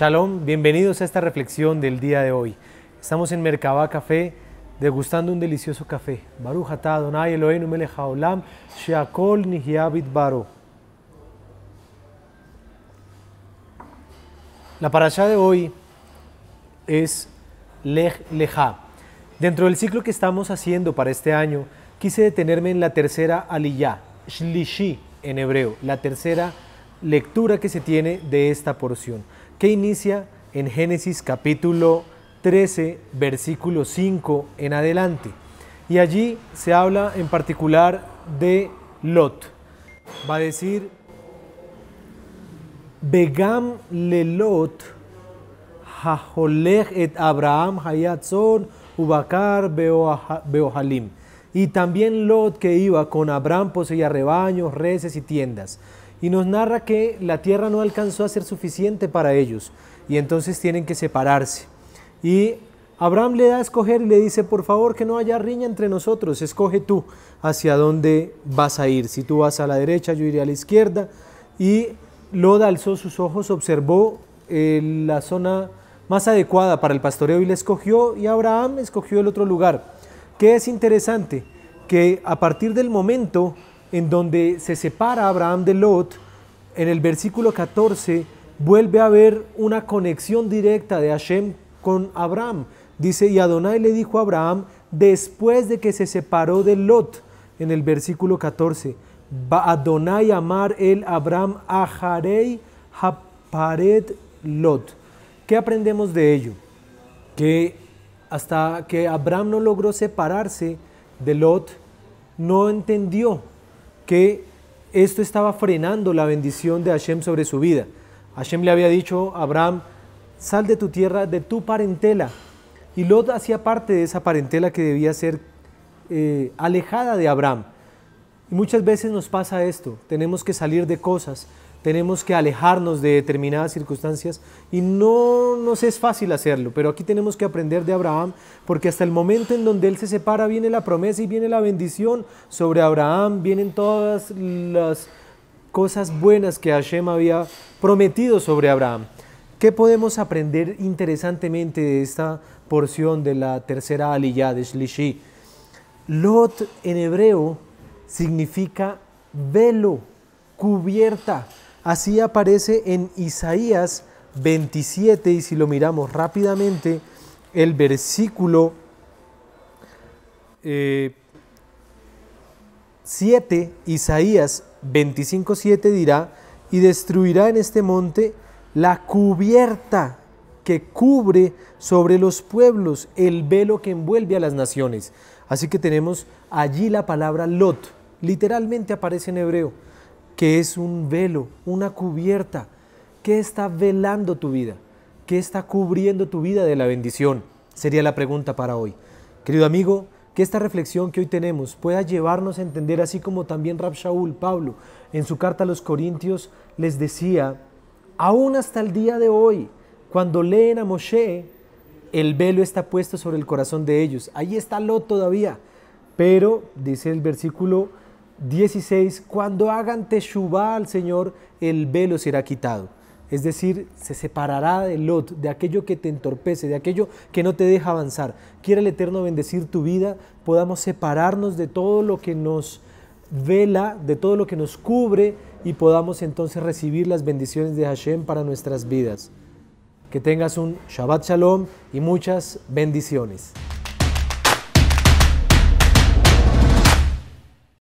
Shalom, bienvenidos a esta reflexión del día de hoy. Estamos en Merkabah Café degustando un delicioso café. Baruch atah Adonai Eloheinu melech haolam, sheakol baro. La parasha de hoy es Lech Lecha. Dentro del ciclo que estamos haciendo para este año, quise detenerme en la tercera aliyah, Shlishi en hebreo, la tercera lectura que se tiene de esta porción que inicia en Génesis capítulo 13, versículo 5 en adelante. Y allí se habla en particular de Lot. Va a decir, Begam lot Jajolech et Abraham Hayatzon, Ubacar Beohalim. Y también Lot que iba con Abraham poseía rebaños, reses y tiendas y nos narra que la tierra no alcanzó a ser suficiente para ellos y entonces tienen que separarse. Y Abraham le da a escoger y le dice, por favor que no haya riña entre nosotros, escoge tú hacia dónde vas a ir. Si tú vas a la derecha, yo iré a la izquierda. Y Loda alzó sus ojos, observó eh, la zona más adecuada para el pastoreo y le escogió y Abraham escogió el otro lugar. ¿Qué es interesante que a partir del momento en donde se separa Abraham de Lot, en el versículo 14 vuelve a haber una conexión directa de Hashem con Abraham. Dice, y Adonai le dijo a Abraham, después de que se separó de Lot, en el versículo 14, Adonai amar el Abraham aharei haparet Lot. ¿Qué aprendemos de ello? Que hasta que Abraham no logró separarse de Lot, no entendió que esto estaba frenando la bendición de Hashem sobre su vida. Hashem le había dicho a Abraham, sal de tu tierra, de tu parentela. Y Lot hacía parte de esa parentela que debía ser eh, alejada de Abraham. Y muchas veces nos pasa esto, tenemos que salir de cosas, tenemos que alejarnos de determinadas circunstancias y no nos es fácil hacerlo, pero aquí tenemos que aprender de Abraham porque hasta el momento en donde él se separa viene la promesa y viene la bendición sobre Abraham, vienen todas las cosas buenas que Hashem había prometido sobre Abraham. ¿Qué podemos aprender interesantemente de esta porción de la tercera aliyah de Shlishi? Lot en hebreo significa velo, cubierta. Así aparece en Isaías 27 y si lo miramos rápidamente, el versículo 7, eh, Isaías 25.7 dirá, y destruirá en este monte la cubierta que cubre sobre los pueblos, el velo que envuelve a las naciones. Así que tenemos allí la palabra Lot, Literalmente aparece en hebreo, que es un velo, una cubierta, que está velando tu vida, que está cubriendo tu vida de la bendición. Sería la pregunta para hoy. Querido amigo, que esta reflexión que hoy tenemos pueda llevarnos a entender, así como también Rab Shaul, Pablo, en su carta a los Corintios les decía, aún hasta el día de hoy, cuando leen a Moshe, el velo está puesto sobre el corazón de ellos. Ahí está lo todavía. Pero, dice el versículo 16, cuando hagan teshuva al Señor, el velo será quitado. Es decir, se separará de Lot, de aquello que te entorpece, de aquello que no te deja avanzar. Quiera el Eterno bendecir tu vida, podamos separarnos de todo lo que nos vela, de todo lo que nos cubre y podamos entonces recibir las bendiciones de Hashem para nuestras vidas. Que tengas un Shabbat Shalom y muchas bendiciones.